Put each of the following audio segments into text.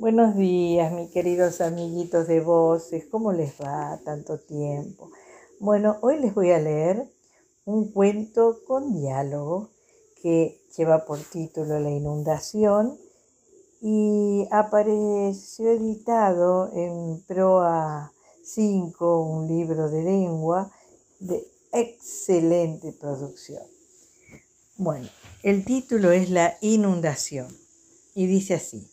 Buenos días, mis queridos amiguitos de voces, ¿cómo les va tanto tiempo? Bueno, hoy les voy a leer un cuento con diálogo que lleva por título La inundación y apareció editado en Proa 5, un libro de lengua de excelente producción. Bueno, el título es La inundación y dice así.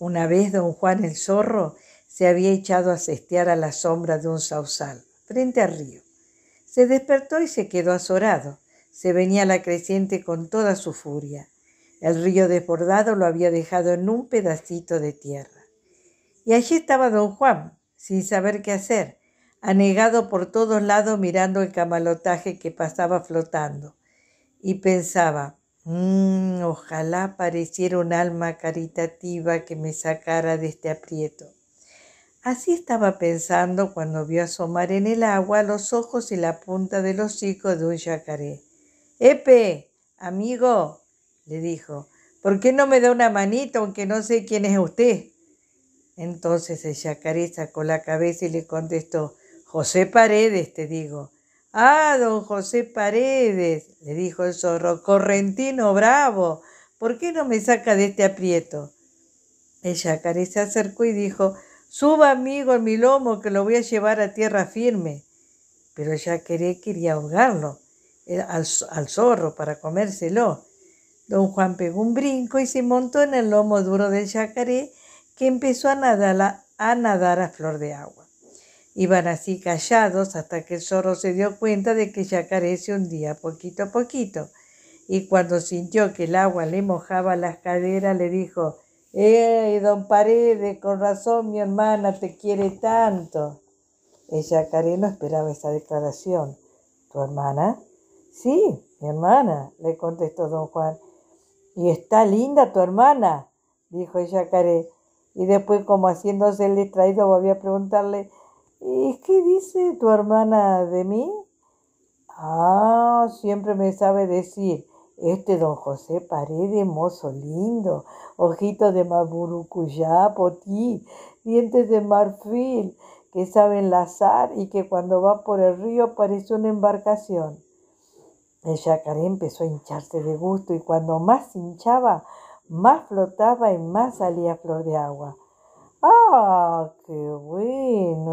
Una vez don Juan el zorro se había echado a cestear a la sombra de un sausal, frente al río. Se despertó y se quedó azorado. Se venía la creciente con toda su furia. El río desbordado lo había dejado en un pedacito de tierra. Y allí estaba don Juan, sin saber qué hacer, anegado por todos lados mirando el camalotaje que pasaba flotando. Y pensaba, ¡Mmm! ojalá pareciera un alma caritativa que me sacara de este aprieto. Así estaba pensando cuando vio asomar en el agua los ojos y la punta del hocico de un yacaré. Epe, amigo, le dijo, ¿por qué no me da una manita aunque no sé quién es usted? Entonces el yacaré sacó la cabeza y le contestó, José Paredes, te digo. Ah, don José Paredes, le dijo el zorro, correntino bravo, ¿por qué no me saca de este aprieto? El yacaré se acercó y dijo, suba amigo en mi lomo que lo voy a llevar a tierra firme. Pero el yacaré quería ahogarlo eh, al, zorro para comérselo. Don Juan pegó un brinco y se montó en el lomo duro del yacaré que empezó a nadar a nadar a flor de agua. Iban así callados hasta que el zorro se dio cuenta de que ya se hundía poquito a poquito. Y cuando sintió que el agua le mojaba las caderas, le dijo, ¡Eh, don Paredes, con razón mi hermana te quiere tanto! El yacaré no esperaba esa declaración. ¿Tu hermana? Sí, mi hermana, le contestó don Juan. ¿Y está linda tu hermana? dijo el Y después, como haciéndose el distraído, volvió a preguntarle, ¿Y qué dice tu hermana de mí? Ah, siempre me sabe decir, este don José Paredes, mozo lindo, ojito de maburucuyá, potí, dientes de marfil, que sabe enlazar y que cuando va por el río parece una embarcación. El yacaré empezó a hincharse de gusto y cuando más hinchaba, más flotaba y más salía flor de agua. ¡Ah, qué bueno!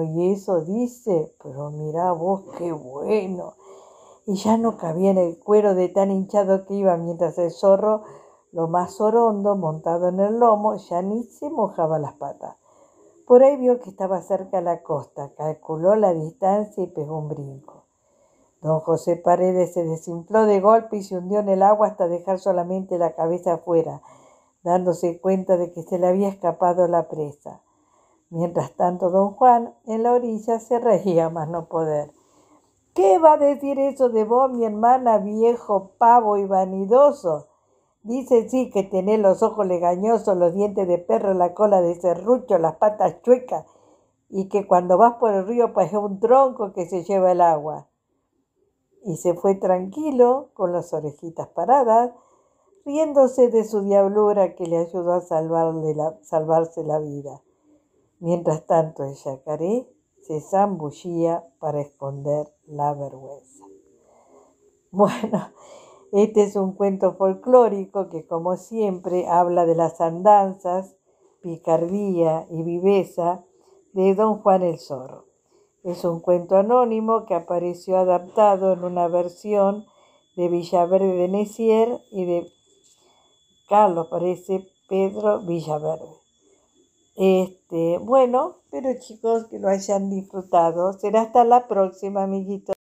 y eso dice, pero mira vos qué bueno. Y ya no cabía en el cuero de tan hinchado que iba mientras el zorro, lo más orondo, montado en el lomo, ya ni se mojaba las patas. Por ahí vio que estaba cerca la costa, calculó la distancia y pegó un brinco. Don José Paredes se desinfló de golpe y se hundió en el agua hasta dejar solamente la cabeza afuera, dándose cuenta de que se le había escapado la presa. Mientras tanto, don Juan en la orilla se reía más no poder. ¿Qué va a decir eso de vos, mi hermana, viejo pavo y vanidoso? Dice sí que tenés los ojos legañosos, los dientes de perro, la cola de serrucho, las patas chuecas, y que cuando vas por el río pues es un tronco que se lleva el agua. Y se fue tranquilo, con las orejitas paradas, riéndose de su diablura que le ayudó a salvarle salvarse la vida. Mientras tanto, el yacaré se zambullía para esconder la vergüenza. Bueno, este es un cuento folclórico que, como siempre, habla de las andanzas, picardía y viveza de don Juan el Zorro. Es un cuento anónimo que apareció adaptado en una versión de Villaverde de Necier y de Carlos, parece, Pedro Villaverde. Este, bueno, pero chicos que lo hayan disfrutado. Será hasta la próxima, amiguitos.